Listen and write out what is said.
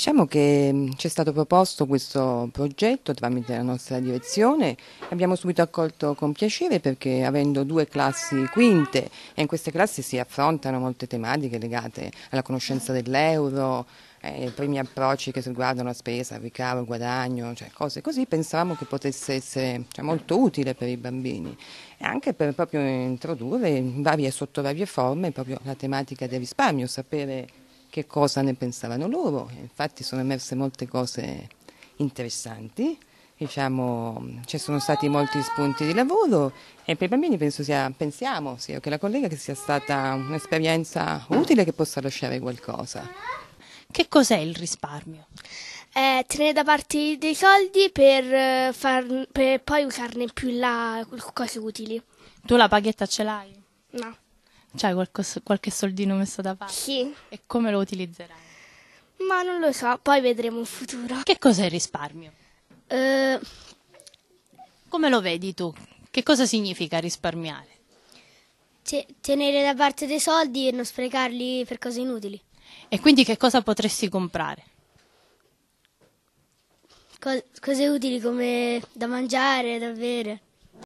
Diciamo che mm, ci è stato proposto questo progetto tramite la nostra direzione, abbiamo subito accolto con piacere perché avendo due classi quinte e in queste classi si affrontano molte tematiche legate alla conoscenza dell'euro, ai eh, primi approcci che riguardano la spesa, il ricavo, il guadagno, cioè cose così, pensavamo che potesse essere cioè, molto utile per i bambini e anche per proprio introdurre in varie sotto varie forme proprio la tematica del risparmio, sapere che cosa ne pensavano loro. Infatti sono emerse molte cose interessanti, diciamo, ci sono stati molti spunti di lavoro e per i bambini penso sia, pensiamo sia che la collega che sia stata un'esperienza utile che possa lasciare qualcosa. Che cos'è il risparmio? Eh, tenere da parte dei soldi per, eh, far, per poi usarne più in là cose utili. Tu la paghetta ce l'hai? No. C'hai qualcos- qualche soldino messo da parte? Sì. E come lo utilizzerai? Ma non lo so, poi vedremo in futuro. Che cos'è il risparmio? Eh, Come lo vedi tu? Che cosa significa risparmiare? te- tenere da parte dei soldi e non sprecarli per cose inutili. E quindi che cosa potresti comprare? Co- cose utili come da mangiare, da bere.